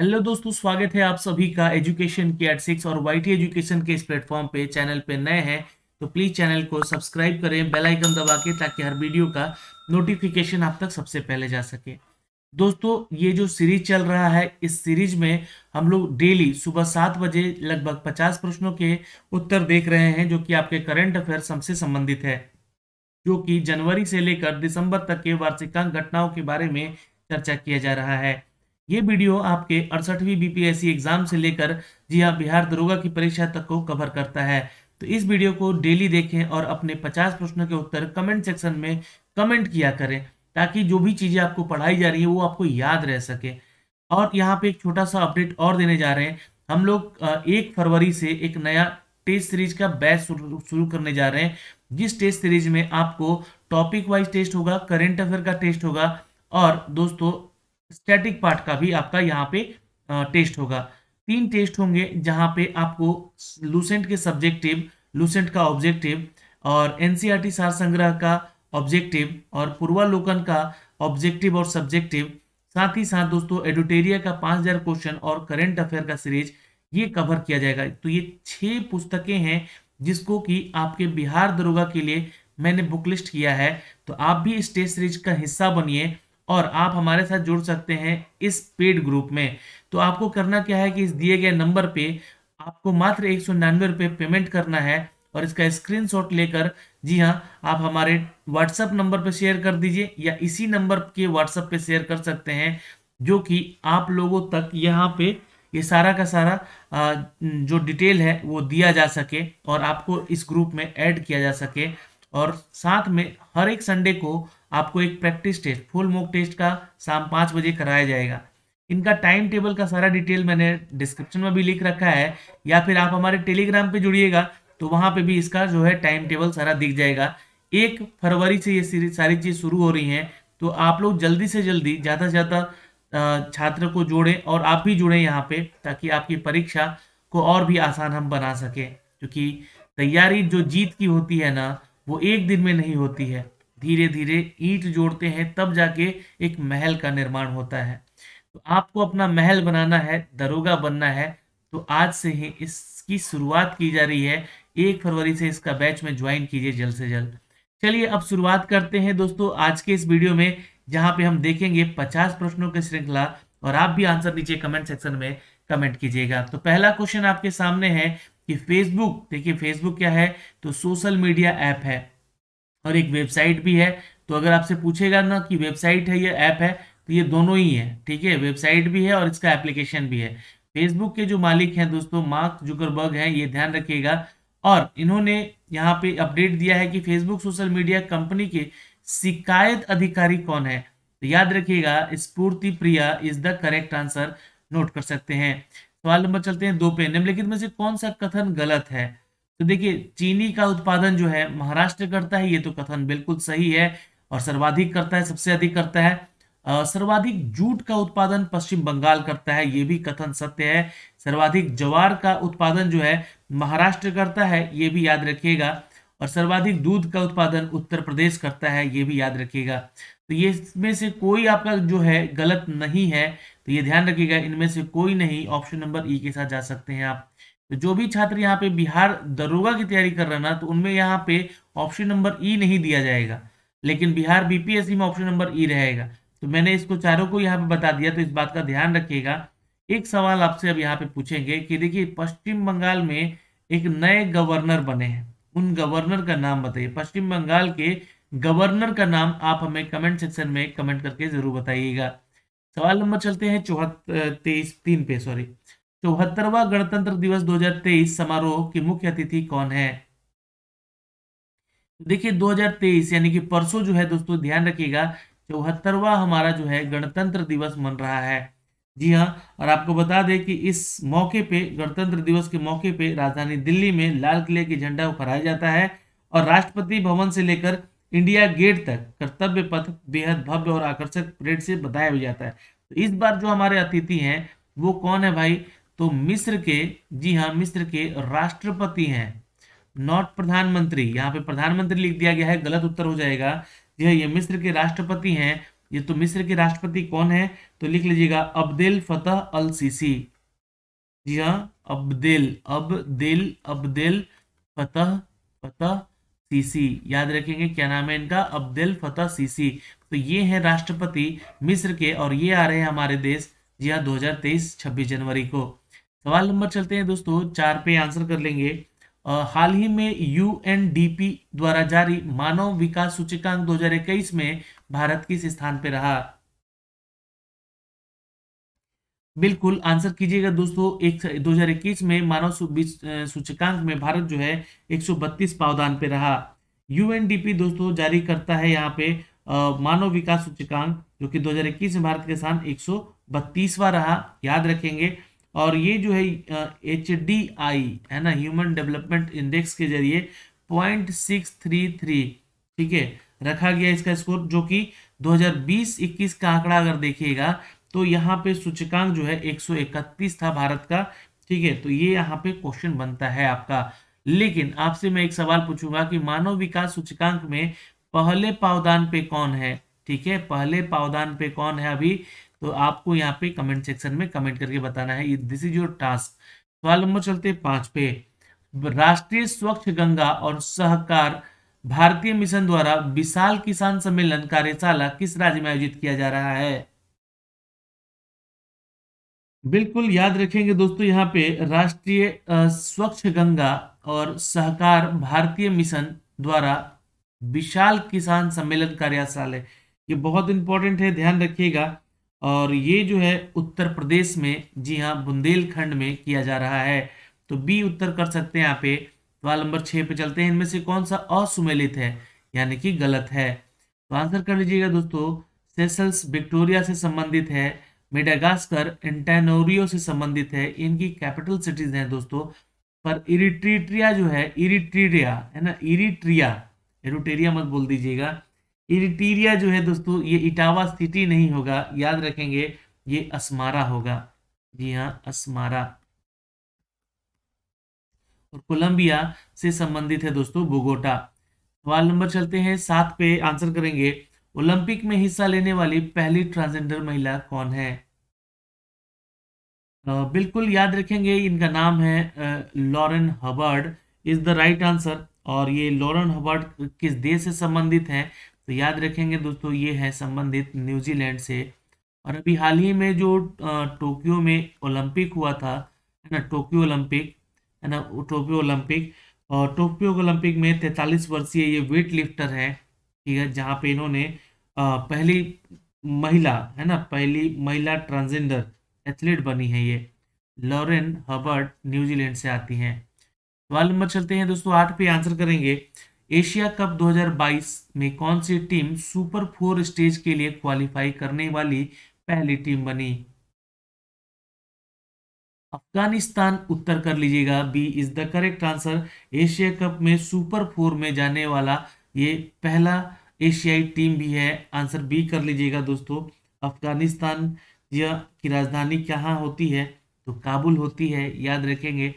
hello दोस्तों स्वागत है आप सभी का एजुकेशन के एट सिक्स और वाई एजुकेशन के इस प्लेटफॉर्म पे चैनल पे नए हैं तो प्लीज चैनल को सब्सक्राइब करें बेल आइकन दबा के ताकि हर वीडियो का नोटिफिकेशन आप तक सबसे पहले जा सके दोस्तों ये जो सीरीज चल रहा है इस सीरीज में हम लोग डेली सुबह सात बजे लगभग पचास प्रश्नों के उत्तर देख रहे हैं जो कि आपके करंट अफेयर हमसे संबंधित है जो कि जनवरी से लेकर दिसंबर तक के वार्षिकांक घटनाओं के बारे में चर्चा किया जा रहा है ये वीडियो आपके अड़सठवीं बीपीएससी एग्जाम से लेकर जी हाँ बिहार दरोगा की परीक्षा तक को कवर करता है तो इस वीडियो को डेली देखें और अपने 50 प्रश्नों के उत्तर कमेंट सेक्शन में कमेंट किया करें ताकि जो भी चीज़ें आपको पढ़ाई जा रही है वो आपको याद रह सके और यहाँ पे एक छोटा सा अपडेट और देने जा रहे हैं हम लोग एक फरवरी से एक नया टेस्ट सीरीज का बैच शुरू करने जा रहे हैं जिस टेस्ट सीरीज में आपको टॉपिक वाइज टेस्ट होगा करेंट अफेयर का टेस्ट होगा और दोस्तों स्टैटिक पार्ट का भी आपका यहाँ पे टेस्ट होगा तीन टेस्ट होंगे जहाँ पे आपको लूसेंट के सब्जेक्टिव लूसेंट का ऑब्जेक्टिव और एनसीईआरटी e सार संग्रह का ऑब्जेक्टिव और पूर्वालोकन का ऑब्जेक्टिव और सब्जेक्टिव साथ ही साथ दोस्तों एडुटेरिया का पाँच हजार क्वेश्चन और करेंट अफेयर का सीरीज ये कवर किया जाएगा तो ये छः पुस्तकें हैं जिसको कि आपके बिहार दरोगा के लिए मैंने बुक लिस्ट किया है तो आप भी इस टेस्ट सीरीज का हिस्सा बनिए और आप हमारे साथ जुड़ सकते हैं इस पेड ग्रुप में तो आपको करना क्या है कि इस दिए गए नंबर पे आपको मात्र एक सौ निन्यानवे रुपये पेमेंट करना है और इसका स्क्रीनशॉट लेकर जी हाँ आप हमारे व्हाट्सएप नंबर पर शेयर कर दीजिए या इसी नंबर के व्हाट्सएप पे शेयर कर सकते हैं जो कि आप लोगों तक यहाँ पे ये यह सारा का सारा जो डिटेल है वो दिया जा सके और आपको इस ग्रुप में ऐड किया जा सके और साथ में हर एक संडे को आपको एक practice test full mock test का शाम पाँच बजे कराया जाएगा इनका टाइम टेबल का सारा डिटेल मैंने डिस्क्रिप्शन में भी लिख रखा है या फिर आप हमारे टेलीग्राम पे जुड़िएगा तो वहाँ पे भी इसका जो है टाइम टेबल सारा दिख जाएगा एक फरवरी से ये सीरीज सारी चीज़ शुरू हो रही हैं तो आप लोग जल्दी से जल्दी ज़्यादा से ज़्यादा छात्र को जोड़ें और आप भी जुड़ें यहाँ पर ताकि आपकी परीक्षा को और भी आसान हम बना सकें क्योंकि तैयारी जो जीत की होती है ना वो एक दिन में नहीं होती है धीरे धीरे ईंट जोड़ते हैं तब जाके एक महल का निर्माण होता है तो आपको अपना महल बनाना है दरोगा बनना है तो आज से ही इसकी शुरुआत की जा रही है एक फरवरी से इसका बैच में ज्वाइन कीजिए जल्द से जल्द चलिए अब शुरुआत करते हैं दोस्तों आज के इस वीडियो में जहाँ पे हम देखेंगे 50 प्रश्नों की श्रृंखला और आप भी आंसर नीचे कमेंट सेक्शन में कमेंट कीजिएगा तो पहला क्वेश्चन आपके सामने है कि फेसबुक देखिए फेसबुक क्या है तो सोशल मीडिया ऐप है और एक वेबसाइट भी है तो अगर आपसे पूछेगा ना कि वेबसाइट है या ऐप है तो ये दोनों ही है ठीक है वेबसाइट भी है और इसका एप्लीकेशन भी है फेसबुक के जो मालिक हैं दोस्तों मार्क जुकरबर्ग हैं ये ध्यान रखिएगा और इन्होंने यहाँ पे अपडेट दिया है कि फेसबुक सोशल मीडिया कंपनी के शिकायत अधिकारी कौन है तो याद रखिएगा Spurti Priya is the correct answer note कर सकते हैं सवाल नंबर चलते हैं दो पे निम्नलिखित में से कौन सा कथन गलत है तो देखिए चीनी का उत्पादन जो है महाराष्ट्र करता है ये तो कथन बिल्कुल सही है और सर्वाधिक करता है सबसे अधिक करता है सर्वाधिक जूट का उत्पादन पश्चिम बंगाल करता है ये भी कथन सत्य है सर्वाधिक ज्वार का उत्पादन जो है महाराष्ट्र करता है ये भी याद रखिएगा और सर्वाधिक दूध का उत्पादन उत्तर प्रदेश करता है ये भी याद रखिएगा तो ये इसमें से कोई आपका जो है गलत नहीं है तो ये ध्यान रखिएगा इनमें से कोई नहीं ऑप्शन नंबर ई के साथ जा सकते हैं आप तो जो भी छात्र यहाँ पे बिहार दरोगा की तैयारी कर रहे ना तो उनमें यहाँ पे ऑप्शन नंबर ई नहीं दिया जाएगा लेकिन बिहार बीपीएससी में ऑप्शन नंबर ई रहेगा तो मैंने इसको चारों को यहाँ पे बता दिया तो इस बात का ध्यान रखिएगा एक सवाल आपसे अब यहाँ पे पूछेंगे कि देखिए पश्चिम बंगाल में एक नए गवर्नर बने हैं उन गवर्नर का नाम बताइए पश्चिम बंगाल के गवर्नर का नाम आप हमें कमेंट सेक्शन में कमेंट करके जरूर बताइएगा सवाल नंबर चलते हैं चौहत्तर तेईस तीन पे सॉरी चौहत्तरवा गणतंत्र दिवस 2023 समारोह की मुख्य अतिथि कौन है देखिए 2023 यानी कि परसों जो है दोस्तों ध्यान रखिएगा चौहत्तरवा हमारा जो है गणतंत्र दिवस मन रहा है जी हाँ और आपको बता दें कि इस मौके पे गणतंत्र दिवस के मौके पे राजधानी दिल्ली में लाल किले की झंडा फहराया जाता है और राष्ट्रपति भवन से लेकर इंडिया गेट तक कर्तव्य पथ बेहद भव्य और आकर्षक परेड से बताया भी जाता है तो इस बार जो हमारे अतिथि हैं वो कौन है भाई तो मिस्र के जी हाँ मिस्र के राष्ट्रपति हैं नॉट प्रधानमंत्री यहाँ पे प्रधानमंत्री लिख दिया गया है गलत उत्तर हो जाएगा जी हाँ ये मिस्र के राष्ट्रपति हैं ये तो मिस्र के राष्ट्रपति कौन है तो लिख लीजिएगा अब्देल फतेह अल सीसी जी हाँ Abdel Abdel Abdel Fattah Fattah Sisi याद रखेंगे क्या नाम है इनका अब्दुल फतेह सीसी तो ये हैं राष्ट्रपति मिस्र के और ये आ रहे हैं हमारे देश जी हाँ दो हजार तेईस छब्बीस जनवरी को सवाल नंबर चलते हैं दोस्तों चार पे आंसर कर लेंगे आ, हाल ही में यूएनडीपी द्वारा जारी मानव विकास सूचकांक 2021 में भारत किस स्थान पर रहा बिल्कुल आंसर कीजिएगा दोस्तों एक इक्कीस में मानव सूचकांक में भारत जो है बत्तीस पावदान पे रहा यूएनडीपी दोस्तों जारी करता है यहाँ पे मानव विकास सूचकांक जो कि 2021 में भारत के स्थान 132वां रहा याद रखेंगे और ये जो है एच डी आई है ना ह्यूमन डेवलपमेंट इंडेक्स के जरिए पॉइंट सिक्स थ्री थ्री ठीक है रखा गया इसका स्कोर जो कि 2020-21 का आंकड़ा अगर देखिएगा तो यहाँ पे सूचकांक जो है 131 था भारत का ठीक है तो ये यहाँ पे क्वेश्चन बनता है आपका लेकिन आपसे मैं एक सवाल पूछूंगा कि मानव विकास सूचकांक में पहले पावदान पे कौन है ठीक है पहले पावदान पे कौन है अभी तो आपको यहाँ पे कमेंट सेक्शन में कमेंट करके बताना है दिस इज योर टास्क सवाल नंबर चलते पांच पे राष्ट्रीय स्वच्छ गंगा और सहकार भारतीय मिशन द्वारा विशाल किसान सम्मेलन कार्यशाला किस राज्य में आयोजित किया जा रहा है बिल्कुल याद रखेंगे दोस्तों यहाँ पे राष्ट्रीय स्वच्छ गंगा और सहकार भारतीय मिशन द्वारा विशाल किसान सम्मेलन है ये बहुत इंपॉर्टेंट है ध्यान रखिएगा और ये जो है उत्तर प्रदेश में जी हाँ बुंदेलखंड में किया जा रहा है तो बी उत्तर कर सकते हैं यहाँ पे सवाल नंबर छः पे चलते हैं इनमें से कौन सा असुमेलित है यानी कि गलत है तो आंसर कर लीजिएगा दोस्तों सेसल्स विक्टोरिया से संबंधित है मेडागास्कर एंटेनोरियो से संबंधित है इनकी कैपिटल सिटीज हैं दोस्तों पर इरिट्रीट्रिया जो है इरिट्रीरिया है ना इरिट्रिया एरोटेरिया मत बोल दीजिएगा इरिटीरिया जो है दोस्तों ये इटावा सिटी नहीं होगा याद रखेंगे ये अस्मारा होगा जी हाँ अस्मारा और कोलंबिया से संबंधित है दोस्तों बोगोटा सवाल नंबर चलते हैं सात पे आंसर करेंगे ओलंपिक में हिस्सा लेने वाली पहली ट्रांसजेंडर महिला कौन है बिल्कुल याद रखेंगे इनका नाम है Lauren Hubbard is the right answer और ये लॉरेन हबर्ड किस देश से संबंधित हैं तो याद रखेंगे दोस्तों ये है संबंधित न्यूजीलैंड से और अभी हाल ही में जो टोक्यो में ओलंपिक हुआ था है ना टोक्यो ओलंपिक है ना टोक्यो ओलंपिक और टोक्यो ओलंपिक में तैतालीस वर्षीय ये वेट लिफ्टर हैं ठीक है जहाँ पे इन्होंने पहली महिला है ना पहली महिला ट्रांसजेंडर एथलीट बनी है ये लॉरेन हबर्ट न्यूजीलैंड से आती हैं सवाल नंबर चलते हैं दोस्तों आठ पे आंसर करेंगे एशिया कप 2022 में कौन सी टीम सुपर फोर स्टेज के लिए क्वालिफाई करने वाली पहली टीम बनी अफगानिस्तान उत्तर कर लीजिएगा B is the correct answer Asia cup में सुपर फोर में जाने वाला ये पहला एशियाई टीम भी है आंसर बी कर लीजिएगा दोस्तों अफगानिस्तान या की राजधानी कहाँ होती है तो काबुल होती है याद रखेंगे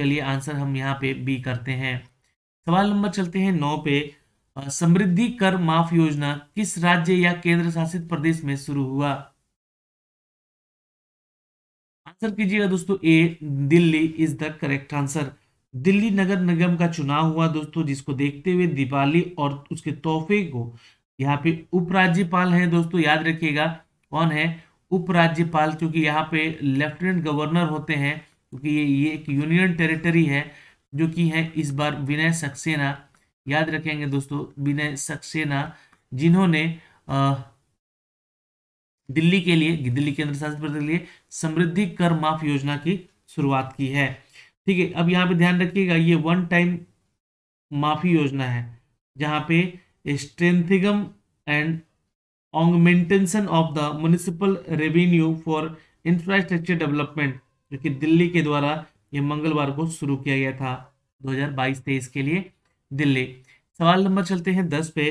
चलिए आंसर हम यहाँ पे बी करते हैं सवाल नंबर चलते हैं नौ पे समृद्धि कर माफ योजना किस राज्य या केंद्र शासित प्रदेश में शुरू हुआ आंसर कीजिएगा दोस्तों A Delhi is the correct answer Delhi नगर निगम का चुनाव हुआ दोस्तों जिसको देखते हुए दिवाली और उसके तोहफे को यहाँ पे उपराज्यपाल हैं दोस्तों याद रखिएगा कौन है उपराज्यपाल क्योंकि यहाँ पे लेफ्टिनेंट गवर्नर होते हैं क्योंकि ये ये एक यूनियन टेरिटरी है जो कि है इस बार विनय सक्सेना याद रखेंगे दोस्तों विनय सक्सेना जिन्होंने दिल्ली के लिए दिल्ली केंद्र शासित प्रदेश के लिए समृद्धि कर माफ योजना की शुरुआत की है ठीक है अब यहाँ पे ध्यान रखिएगा ये वन टाइम माफी योजना है जहाँ पे strengthening and augmentation of the municipal revenue for infrastructure development जो कि दिल्ली के द्वारा ये मंगलवार को शुरू किया गया था 2022-23 के लिए दिल्ली सवाल नंबर चलते हैं दस पे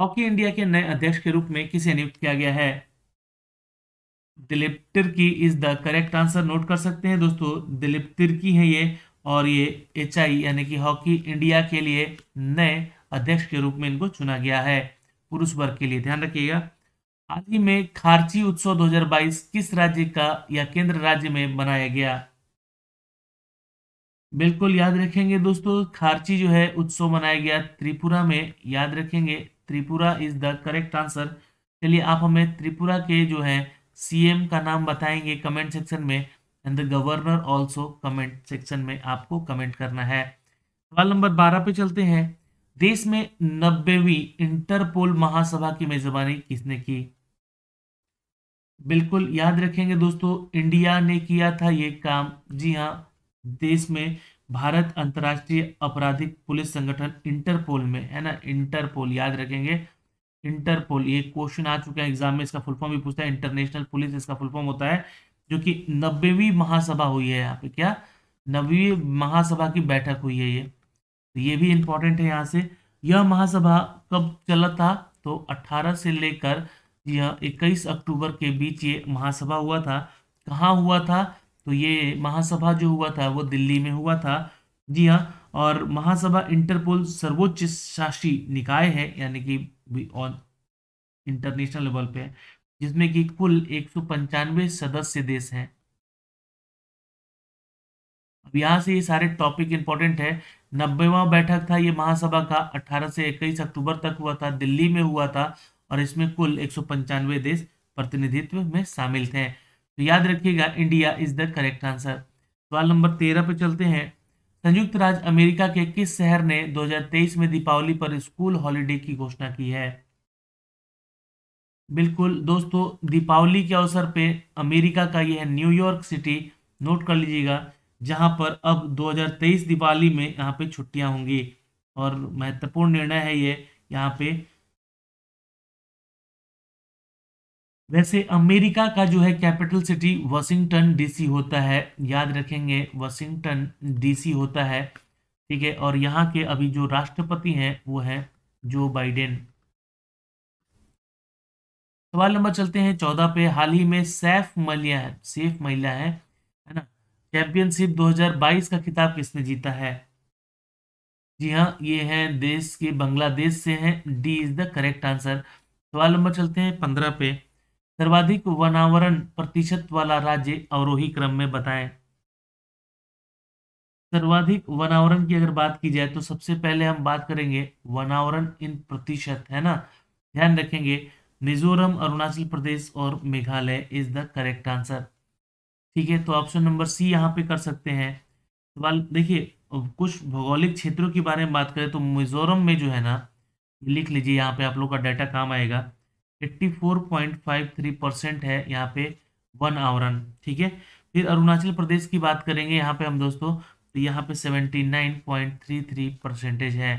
हॉकी इंडिया के नए अध्यक्ष के रूप में किसे नियुक्त किया गया है दिलिप्टर की is the correct answer note कर सकते हैं दोस्तों दिलीप की है ये और ये एच आई यानी कि हॉकी इंडिया के लिए नए अध्यक्ष के रूप में इनको चुना गया है पुरुष वर्ग के लिए ध्यान रखिएगा हाल ही में खारची उत्सव 2022 किस राज्य का या केंद्र राज्य में बनाया गया बिल्कुल याद रखेंगे दोस्तों खारची जो है उत्सव मनाया गया त्रिपुरा में याद रखेंगे Tripura is the correct answer चलिए आप हमें त्रिपुरा के जो है सीएम का नाम बताएंगे कमेंट सेक्शन में and the governor also comment section में आपको कमेंट करना है सवाल नंबर बारह पे चलते हैं देश में नब्बेवी इंटरपोल महासभा की मेजबानी किसने की बिल्कुल याद रखेंगे दोस्तों इंडिया ने किया था ये काम जी हाँ देश में भारत अंतर्राष्ट्रीय आपराधिक पुलिस संगठन इंटरपोल में है ना इंटरपोल याद रखेंगे इंटरपोल ये क्वेश्चन आ चुका है एग्जाम में इसका फुल फॉर्म भी पूछता है इंटरनेशनल पुलिस इसका फुल फॉर्म होता है जो कि नब्बेवीं महासभा हुई है यहाँ पे क्या नब्बे महासभा की बैठक हुई है ये तो ये भी इम्पोर्टेंट है यहाँ से यह महासभा कब चला था तो अट्ठारह से लेकर यह इक्कीस अक्टूबर के बीच ये महासभा हुआ था कहाँ हुआ था तो ये महासभा जो हुआ था वो दिल्ली में हुआ था जी हाँ और महासभा इंटरपोल सर्वोच्च शासी निकाय है यानी कि ऑन इंटरनेशनल लेवल पे है जिसमें कि कुल एक सदस्य देश हैं अब यहाँ से ये सारे टॉपिक इंपॉर्टेंट है नब्बेवा बैठक था ये महासभा का 18 से 21 अक्टूबर तक हुआ था दिल्ली में हुआ था और इसमें कुल एक देश प्रतिनिधित्व में शामिल थे तो याद रखिएगा India is the correct answer सवाल नंबर तेरह पे चलते हैं संयुक्त राज्य अमेरिका के किस शहर ने 2023 में दीपावली पर स्कूल हॉलीडे की घोषणा की है बिल्कुल दोस्तों दीपावली के अवसर पे अमेरिका का यह न्यूयॉर्क सिटी नोट कर लीजिएगा जहां पर अब 2023 दिवाली में यहां पे छुट्टियां होंगी और महत्वपूर्ण निर्णय है ये यहाँ पे वैसे अमेरिका का जो है कैपिटल सिटी वाशिंगटन डीसी होता है याद रखेंगे वाशिंगटन डीसी होता है ठीक है और यहाँ के अभी जो राष्ट्रपति हैं वो है जो बाइडेन सवाल नंबर चलते हैं चौदह पे हाल ही में सैफ मलिया है सेफ महिला है है ना चैंपियनशिप 2022 का खिताब किसने जीता है जी हाँ ये है देश के बांग्लादेश से है D is the correct answer सवाल नंबर चलते हैं पंद्रह पे सर्वाधिक वनावरण प्रतिशत वाला राज्य अवरोही क्रम में बताएं सर्वाधिक वनावरण की अगर बात की जाए तो सबसे पहले हम बात करेंगे वनावरण इन प्रतिशत है ना ध्यान रखेंगे मिजोरम अरुणाचल प्रदेश और Meghalaya is the correct answer ठीक है तो ऑप्शन नंबर सी यहाँ पे कर सकते हैं सवाल देखिए कुछ भौगोलिक क्षेत्रों के बारे में बात करें तो मिजोरम में जो है ना लिख लीजिए यहाँ पे आप लोग का डाटा काम आएगा 84.53 परसेंट है यहाँ पे वन आवरण ठीक है फिर अरुणाचल प्रदेश की बात करेंगे यहाँ पे हम दोस्तों तो यहाँ पे 79.33 परसेंटेज है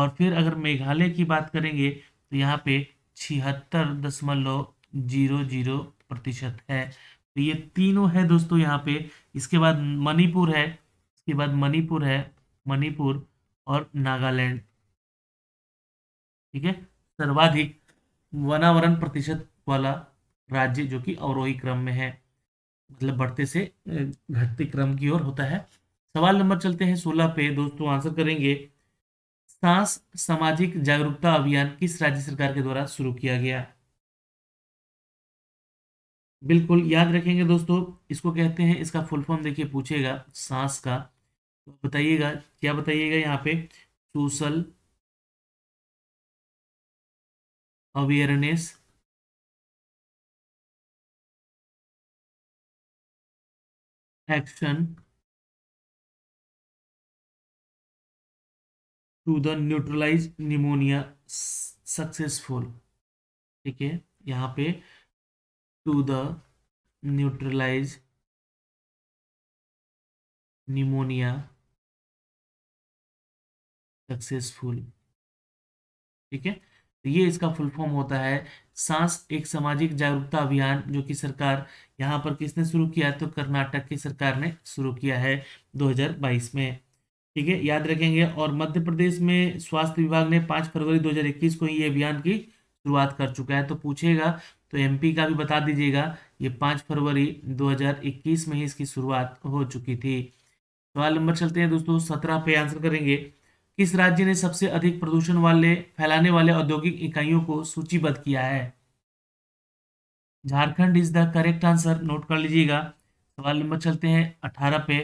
और फिर अगर मेघालय की बात करेंगे तो यहाँ पे छिहत्तर दशमलव जीरो जीरो प्रतिशत है तो ये तीनों है दोस्तों यहाँ पे इसके बाद मणिपुर है इसके बाद मणिपुर है मणिपुर और नागालैंड ठीक है सर्वाधिक वनावरण प्रतिशत वाला राज्य जो कि अवरोही क्रम में है मतलब बढ़ते से घटते क्रम की ओर होता है सवाल नंबर चलते हैं सोलह पे दोस्तों आंसर करेंगे सांस सामाजिक जागरूकता अभियान किस राज्य सरकार के द्वारा शुरू किया गया बिल्कुल याद रखेंगे दोस्तों इसको कहते हैं इसका फुल फॉर्म देखिए पूछेगा सांस का बताइएगा क्या बताइएगा यहाँ पे social awareness action to the neutralize pneumonia successful ठीक है यहाँ पे to the neutralize pneumonia successful ठीक है तो ये इसका फुल फॉर्म होता है सांस एक सामाजिक जागरूकता अभियान जो कि सरकार यहाँ पर किसने शुरू किया तो कर्नाटक की सरकार ने शुरू किया है 2022 में ठीक है याद रखेंगे और मध्य प्रदेश में स्वास्थ्य विभाग ने 5 फरवरी 2021 को ये अभियान की शुरुआत कर चुका है तो पूछेगा तो एमपी का भी बता दीजिएगा ये 5 फरवरी 2021 में ही इसकी शुरुआत हो चुकी थी सवाल नंबर चलते हैं दोस्तों सत्रह पे आंसर करेंगे किस राज्य ने सबसे अधिक प्रदूषण वाले फैलाने वाले औद्योगिक इकाइयों को सूचीबद्ध किया है Jharkhand is the correct answer note कर लीजिएगा सवाल नंबर चलते हैं अठारह पे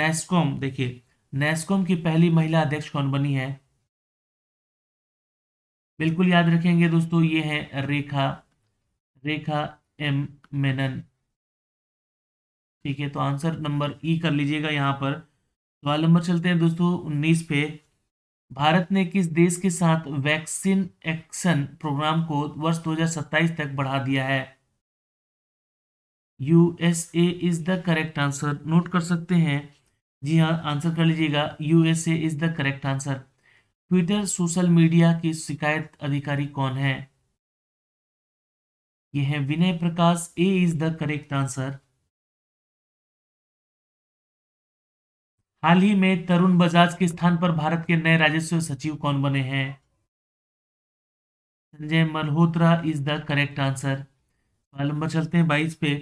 नेस्कॉम देखिए नेस्कॉम की पहली महिला अध्यक्ष कौन बनी है बिल्कुल याद रखेंगे दोस्तों ये है रेखा रेखा एम मेनन ठीक है तो आंसर नंबर ई कर लीजिएगा यहाँ पर सवाल नंबर चलते हैं दोस्तों उन्नीस पे भारत ने किस देश के साथ वैक्सीन एक्शन प्रोग्राम को वर्ष 2027 तक बढ़ा दिया है USA is the correct answer note कर सकते हैं जी हाँ आंसर कर लीजिएगा USA is the correct answer Twitter social media की शिकायत अधिकारी कौन है यह है Vinay Prakash A is the correct answer हाल ही में तरुण बजाज के स्थान पर भारत के नए राजस्व सचिव कौन बने हैं Sanjay Malhotra is the correct answer सवाल नंबर चलते हैं बाईस पे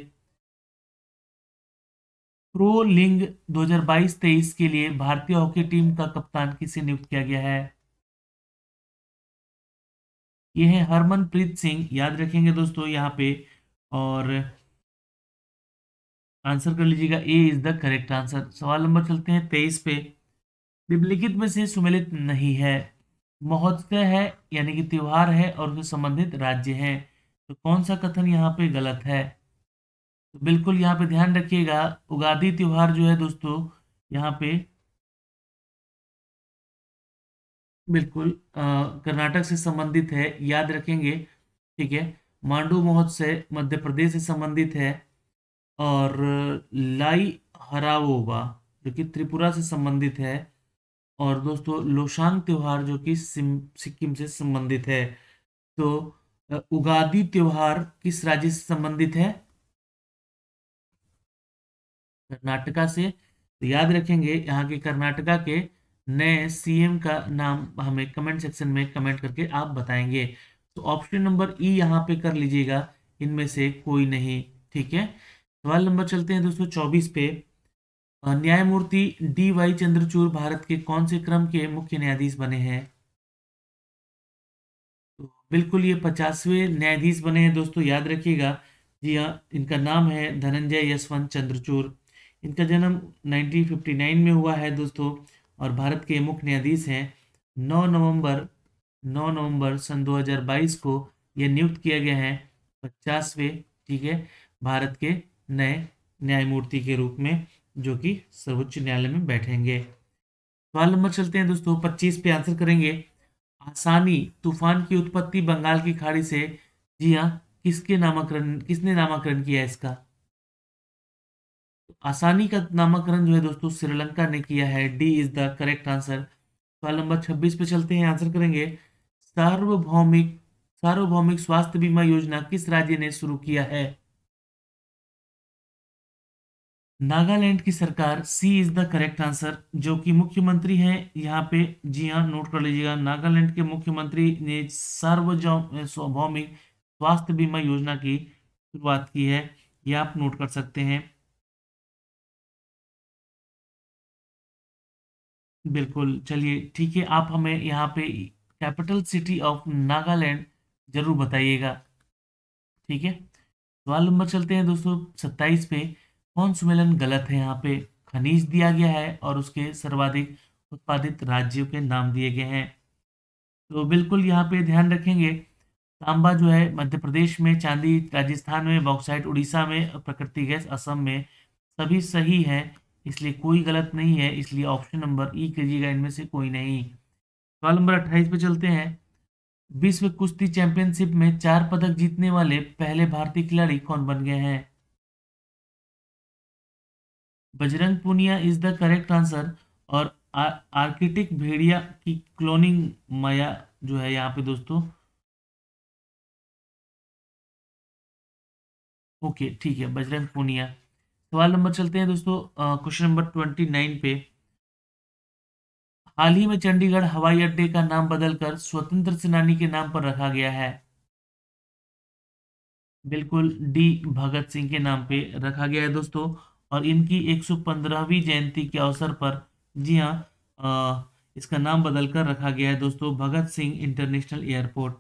प्रो लिंग 2022-23 के लिए भारतीय हॉकी टीम का कप्तान किसे नियुक्त किया गया है ये है हरमनप्रीत सिंह याद रखेंगे दोस्तों यहाँ पे और आंसर कर लीजिएगा A is the correct answer सवाल नंबर चलते हैं तेईस पे निम्नलिखित में से सुमेलित नहीं है महोत्सव है यानी कि त्यौहार है और उससे संबंधित राज्य है तो कौन सा कथन यहाँ पे गलत है तो बिल्कुल यहाँ पे ध्यान रखिएगा उगादी त्यौहार जो है दोस्तों यहाँ पे बिल्कुल कर्नाटक से संबंधित है याद रखेंगे ठीक है मांडू महोत्सव मध्य प्रदेश से संबंधित है और लाई हरावोबा जो कि त्रिपुरा से संबंधित है और दोस्तों लोशांग त्यौहार जो कि सिक्किम से संबंधित है तो उगादी त्यौहार किस राज्य से संबंधित है कर्नाटका से तो याद रखेंगे यहाँ के कर्नाटका के नए सीएम का नाम हमें कमेंट सेक्शन में कमेंट करके आप बताएंगे तो ऑप्शन नंबर ई यहाँ पे कर लीजिएगा इनमें से कोई नहीं ठीक है सवाल नंबर चलते हैं दोस्तों चौबीस पे न्यायमूर्ति डी वाई चंद्रचूर भारत के कौन से क्रम के मुख्य न्यायाधीश बने हैं तो बिल्कुल ये पचासवें न्यायाधीश बने हैं दोस्तों याद रखिएगा जी हाँ इनका नाम है धनंजय यशवंत चंद्रचूर इनका जन्म 1959 में हुआ है दोस्तों और भारत के मुख्य न्यायाधीश हैं 9 नवंबर 9 नवंबर सन 2022 को ये नियुक्त किया गया है पचासवें ठीक है भारत के नए न्यायमूर्ति के रूप में जो कि सर्वोच्च न्यायालय में बैठेंगे सवाल नंबर चलते हैं दोस्तों पच्चीस पे आंसर करेंगे आसानी तूफान की उत्पत्ति बंगाल की खाड़ी से जी हाँ किसके नामकरण किसने नामकरण किया इसका आसानी का नामकरण जो है दोस्तों श्रीलंका ने किया है D is the correct answer सवाल नंबर 26 पे चलते हैं आंसर करेंगे सार्वभौमिक सार्वभौमिक स्वास्थ्य बीमा योजना किस राज्य ने शुरू किया है नागालैंड की सरकार C is the correct answer जो कि मुख्यमंत्री हैं यहाँ पे जी हाँ नोट कर लीजिएगा नागालैंड के मुख्यमंत्री ने सार्वभौमिक स्वास्थ्य बीमा योजना की शुरुआत की है यह आप नोट कर सकते हैं बिल्कुल चलिए ठीक है आप हमें यहाँ पे कैपिटल सिटी ऑफ नागालैंड जरूर बताइएगा ठीक है सवाल नंबर चलते हैं दोस्तों सत्ताईस पे कौन सुमेलन गलत है यहाँ पे खनिज दिया गया है और उसके सर्वाधिक उत्पादित राज्यों के नाम दिए गए हैं तो बिल्कुल यहाँ पे ध्यान रखेंगे तांबा जो है मध्य प्रदेश में चांदी राजस्थान में बॉक्साइट उड़ीसा में और प्रकृति गैस असम में सभी सही है इसलिए कोई गलत नहीं है इसलिए ऑप्शन नंबर ई कीजिएगा इनमें से कोई नहीं सवाल नंबर अट्ठाईस पे चलते हैं विश्व कुश्ती चैंपियनशिप में चार पदक जीतने वाले पहले भारतीय खिलाड़ी कौन बन गए हैं Bajrang Punia is the correct answer और आर्किटिक भेड़िया की क्लोनिंग माया जो है यहाँ पे दोस्तों ओके ठीक है बजरंग पुनिया सवाल नंबर चलते हैं दोस्तों क्वेश्चन नंबर ट्वेंटी नाइन पे हाल ही में चंडीगढ़ हवाई अड्डे का नाम बदलकर स्वतंत्र सेनानी के नाम पर रखा गया है बिल्कुल डी भगत सिंह के नाम पे रखा गया है दोस्तों और इनकी 115वीं जयंती के अवसर पर जी हाँ इसका नाम बदलकर रखा गया है दोस्तों भगत सिंह इंटरनेशनल एयरपोर्ट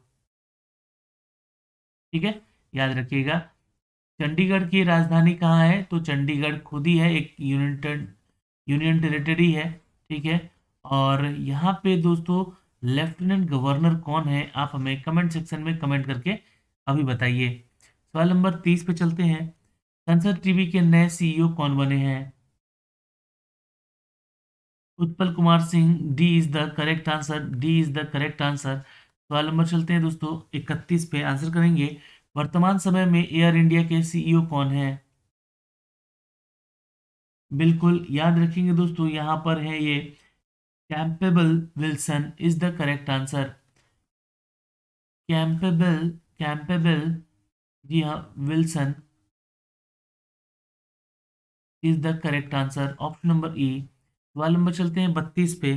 ठीक है याद रखिएगा चंडीगढ़ की राजधानी कहाँ है तो चंडीगढ़ खुद ही है एक यूनियन यूनियन टेरिटरी है ठीक है और यहाँ पे दोस्तों लेफ्टिनेंट गवर्नर कौन है आप हमें कमेंट सेक्शन में कमेंट करके अभी बताइए सवाल नंबर तीस पे चलते हैं सनसर टीवी के नए सीईओ e कौन बने हैं Utpal Kumar Singh D is the correct answer D is the correct answer सवाल नंबर चलते हैं दोस्तों इकतीस पे आंसर करेंगे वर्तमान समय में एयर इंडिया के सीईओ e कौन है बिल्कुल याद रखेंगे दोस्तों यहां पर है ये Campbell Wilson is the correct answer Campbell Campbell जी हाँ Wilson is the correct answer option number E सवाल नंबर चलते हैं बत्तीस पे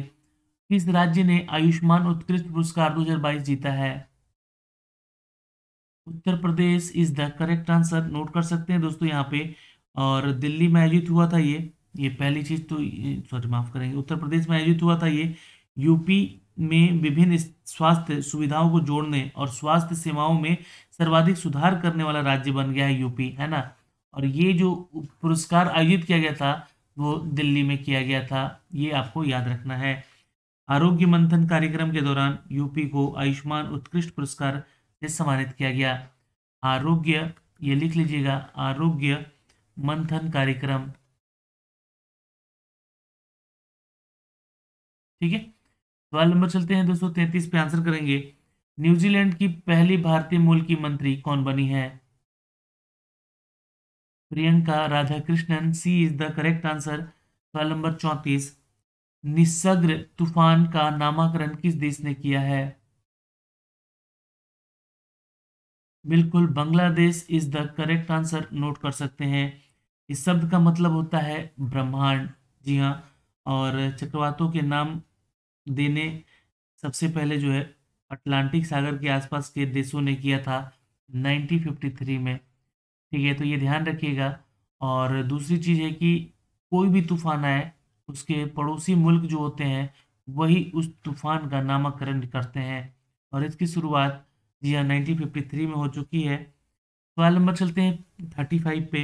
किस राज्य ने आयुष्मान उत्कृष्ट पुरस्कार 2022 जीता है Uttar Pradesh is the correct answer note कर सकते हैं दोस्तों यहाँ पे और दिल्ली में आयोजित हुआ था ये ये पहली चीज़ तो सॉरी माफ़ करेंगे उत्तर प्रदेश में आयोजित हुआ था ये यूपी में विभिन्न स्वास्थ्य सुविधाओं को जोड़ने और स्वास्थ्य सेवाओं में सर्वाधिक सुधार करने वाला राज्य बन गया है यूपी है ना और ये जो पुरस्कार आयोजित किया गया था वो दिल्ली में किया गया था ये आपको याद रखना है आरोग्य मंथन कार्यक्रम के दौरान यूपी को आयुष्मान उत्कृष्ट पुरस्कार से सम्मानित किया गया आरोग्य ये लिख लीजिएगा आरोग्य मंथन कार्यक्रम ठीक है सवाल नंबर चलते हैं दोस्तों तैतीस पे आंसर करेंगे न्यूजीलैंड की पहली भारतीय मूल की मंत्री कौन बनी है Priyanka Radhakrishnan C is the correct answer सवाल नंबर चौंतीस निसग्र तूफान का नामकरण किस देश ने किया है बिल्कुल Bangladesh is the correct answer note कर सकते हैं इस शब्द का मतलब होता है ब्रह्मांड जी हाँ और चक्रवातों के नाम देने सबसे पहले जो है अटलांटिक सागर के आसपास के देशों ने किया था 1953 में ठीक है तो ये ध्यान रखिएगा और दूसरी चीज़ है कि कोई भी तूफान आए उसके पड़ोसी मुल्क जो होते हैं वही उस तूफान का नामकरण करते हैं और इसकी शुरुआत जी हाँ नाइनटीन में हो चुकी है सवाल नंबर चलते हैं थर्टी फाइव पे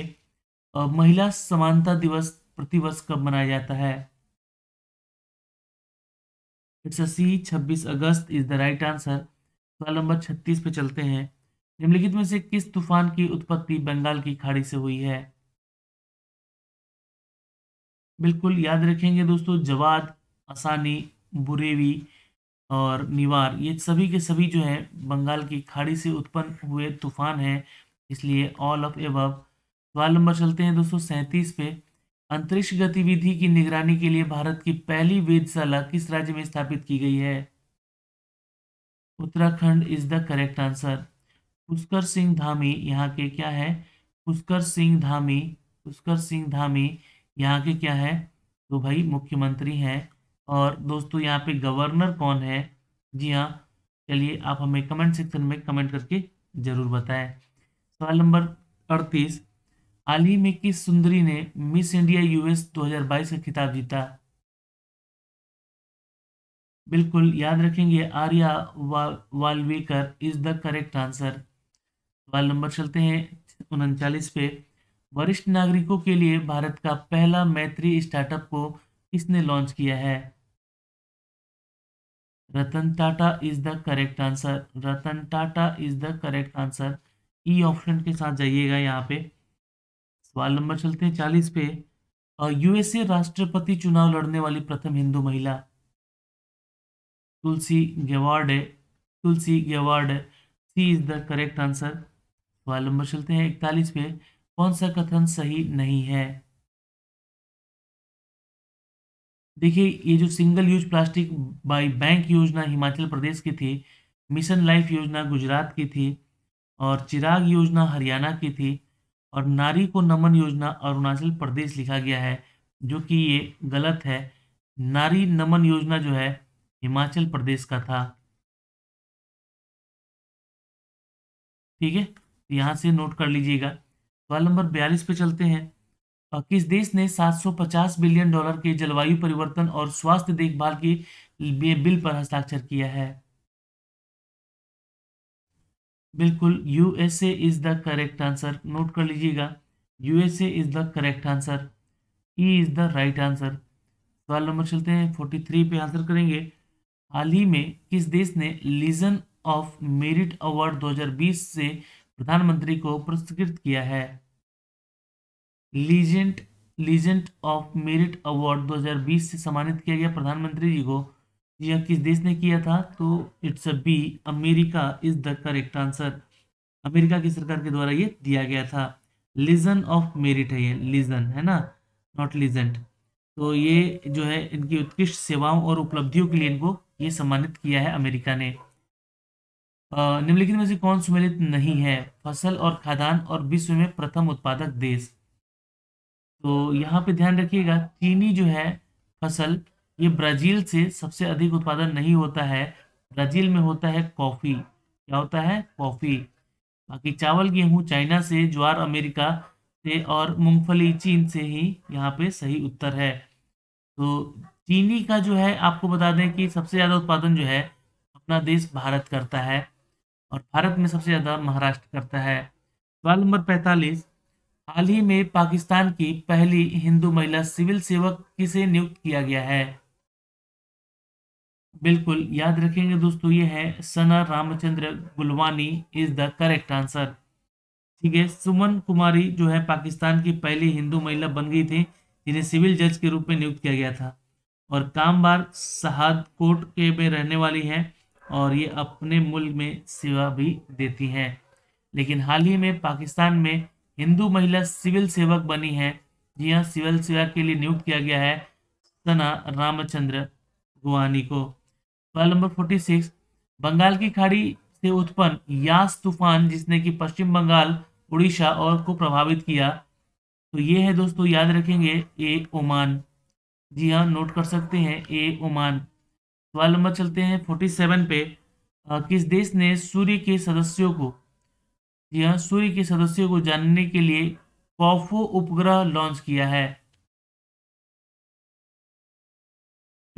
और महिला समानता दिवस प्रतिवर्ष कब मनाया जाता है इट्स सी छब्बीस अगस्त इज द राइट आंसर सवाल नंबर छत्तीस पे चलते हैं निम्नलिखित में से किस तूफान की उत्पत्ति बंगाल की खाड़ी से हुई है बिल्कुल याद रखेंगे दोस्तों जवाद आसानी बुरेवी और निवार ये सभी के सभी जो है बंगाल की खाड़ी से उत्पन्न हुए तूफान हैं इसलिए ऑल ऑफ एबव सवाल नंबर चलते हैं दोस्तों सैंतीस पे अंतरिक्ष गतिविधि की निगरानी के लिए भारत की पहली वेदशाला किस राज्य में स्थापित की गई है Uttarakhand is the correct answer Pushkar Singh Dhami यहाँ के क्या है पुष्कर सिंह धामी पुष्कर सिंह धामी यहाँ के क्या है तो भाई मुख्यमंत्री हैं और दोस्तों यहाँ पे गवर्नर कौन है जी हाँ चलिए आप हमें कमेंट सेक्शन में कमेंट करके ज़रूर बताएं सवाल नंबर अड़तीस हाल ही में किस सुंदरी ने मिस इंडिया यूएस 2022 का खिताब जीता बिल्कुल याद रखेंगे आर्या वा, Walvekar is the correct answer सवाल नंबर चलते हैं उनचालीस पे वरिष्ठ नागरिकों के लिए भारत का पहला मैत्री स्टार्टअप को किसने लॉन्च किया है Ratan Tata is the correct answer Ratan Tata is the correct answer E option के साथ जाइएगा यहाँ पे सवाल नंबर चलते हैं चालीस पे यूएसए राष्ट्रपति चुनाव लड़ने वाली प्रथम हिंदू महिला Tulsi Gabbard Tulsi Gabbard C is the correct answer सवाल नंबर चलते हैं इकतालीस पे कौन सा कथन सही नहीं है देखिए ये जो single use plastic buy back योजना हिमाचल प्रदेश की थी मिशन लाइफ योजना गुजरात की थी और चिराग योजना हरियाणा की थी और नारी को नमन योजना अरुणाचल प्रदेश लिखा गया है जो कि ये गलत है नारी नमन योजना जो है हिमाचल प्रदेश का था ठीक है यहाँ से नोट कर लीजिएगा सवाल नंबर बयालीस पे चलते हैं किस देश ने 750 बिलियन डॉलर के जलवायु परिवर्तन और स्वास्थ्य देखभाल के बिल पर हस्ताक्षर किया है बिल्कुल USA is the correct answer note कर लीजिएगा USA is the correct answer E is the right answer सवाल नंबर चलते हैं 43 पे आंसर करेंगे हाल ही में किस देश ने लीजन ऑफ मेरिट अवार्ड 2020 से प्रधानमंत्री को पुरस्कृत किया है legion legion of merit award 2020 से सम्मानित किया गया प्रधानमंत्री जी को यह हाँ, किस देश ने किया था तो it's B America is the correct answer America की सरकार के द्वारा ये दिया गया था लीजन ऑफ मेरिट है ये लीजन है ना नॉट लीजेंट तो ये जो है इनकी उत्कृष्ट सेवाओं और उपलब्धियों के लिए इनको ये सम्मानित किया है अमेरिका ने निम्नलिखित में से कौन सुमेलित नहीं है फसल और खादान और विश्व में प्रथम उत्पादक देश तो यहाँ पे ध्यान रखिएगा चीनी जो है फसल ये ब्राजील से सबसे अधिक उत्पादन नहीं होता है ब्राजील में होता है कॉफ़ी क्या होता है कॉफ़ी बाकी चावल गेहूँ चाइना से ज्वार अमेरिका से और मूंगफली चीन से ही यहाँ पे सही उत्तर है तो चीनी का जो है आपको बता दें कि सबसे ज़्यादा उत्पादन जो है अपना देश भारत करता है और भारत में सबसे ज़्यादा महाराष्ट्र करता है सवाल नंबर पैंतालीस हाल ही में पाकिस्तान की पहली हिंदू महिला सिविल सेवक किसे नियुक्त किया गया है बिल्कुल याद रखेंगे दोस्तों ये है Sana Ramchandra Gulwani is the correct answer ठीक है सुमन कुमारी जो है पाकिस्तान की पहली हिंदू महिला बन गई थी जिन्हें सिविल जज के रूप में नियुक्त किया गया था और कामबार कोर्ट के में रहने वाली है और ये अपने मुल्क में सेवा भी देती हैं लेकिन हाल ही में पाकिस्तान में हिंदू महिला सिविल सेवक बनी है जी हाँ सिविल सेवा के लिए नियुक्त किया गया है सना रामचंद्र गुवानी को सवाल नंबर फोर्टी सिक्स बंगाल की खाड़ी से उत्पन्न यास तूफान जिसने कि पश्चिम बंगाल उड़ीसा और को प्रभावित किया तो ये है दोस्तों याद रखेंगे ए ओमान जी हाँ नोट कर सकते हैं ए ओमान सवाल नंबर चलते हैं फोर्टी सेवन पे आ, किस देश ने सूर्य के सदस्यों को जी हाँ सूर्य के सदस्यों को जानने के लिए कॉफो उपग्रह लॉन्च किया है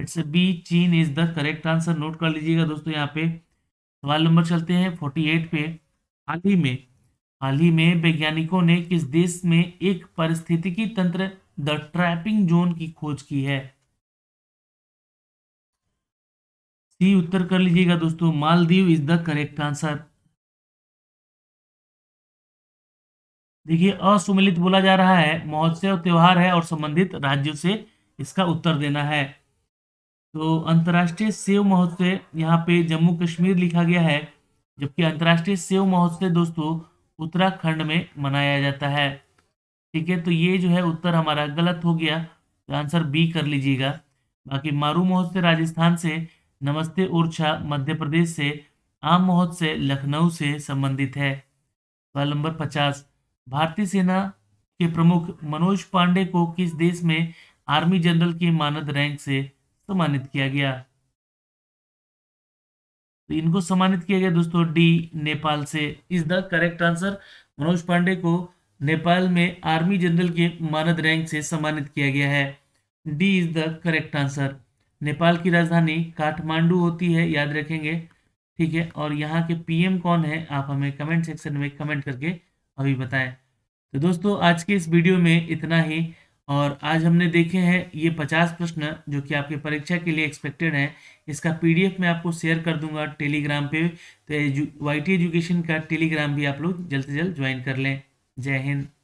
इट्स बी चीन is the correct answer note कर लीजिएगा दोस्तों यहाँ पे सवाल नंबर चलते हैं फोर्टी एट पे हाल ही में हाल ही में वैज्ञानिकों ने किस देश में एक पारिस्थितिकी तंत्र द ट्रैपिंग जोन की खोज की है सी उत्तर कर लीजिएगा दोस्तों Maldives is the correct answer देखिए असुमिलित बोला जा रहा है महोत्सव त्यौहार है और संबंधित राज्यों से इसका उत्तर देना है तो अंतर्राष्ट्रीय सेव महोत्सव यहाँ पे जम्मू कश्मीर लिखा गया है जबकि अंतर्राष्ट्रीय सेव महोत्सव दोस्तों उत्तराखंड में मनाया जाता है ठीक है तो ये जो है उत्तर हमारा गलत हो गया तो आंसर बी कर लीजिएगा बाकी मारू महोत्सव राजस्थान से नमस्ते ऊर्जा मध्य प्रदेश से आम महोत्सव लखनऊ से संबंधित है सवाल नंबर पचास भारतीय सेना के प्रमुख मनोज पांडे को किस देश में आर्मी जनरल की मानद रैंक से सम्मानित किया गया तो इनको सम्मानित किया गया दोस्तों डी नेपाल से is the correct answer Manoj Pande को नेपाल में आर्मी जनरल के मानद रैंक से सम्मानित किया गया है D is the correct answer Nepal की राजधानी काठमांडू होती है याद रखेंगे ठीक है और यहाँ के पीएम कौन है आप हमें कमेंट सेक्शन में कमेंट करके अभी बताएं तो दोस्तों आज के इस वीडियो में इतना ही और आज हमने देखे हैं ये पचास प्रश्न जो कि आपके परीक्षा के लिए एक्सपेक्टेड है इसका पीडीएफ मैं आपको शेयर कर दूंगा टेलीग्राम पे तो वाई टी एजुकेशन का टेलीग्राम भी आप लोग जल्द से जल्द ज्वाइन कर लें जय हिंद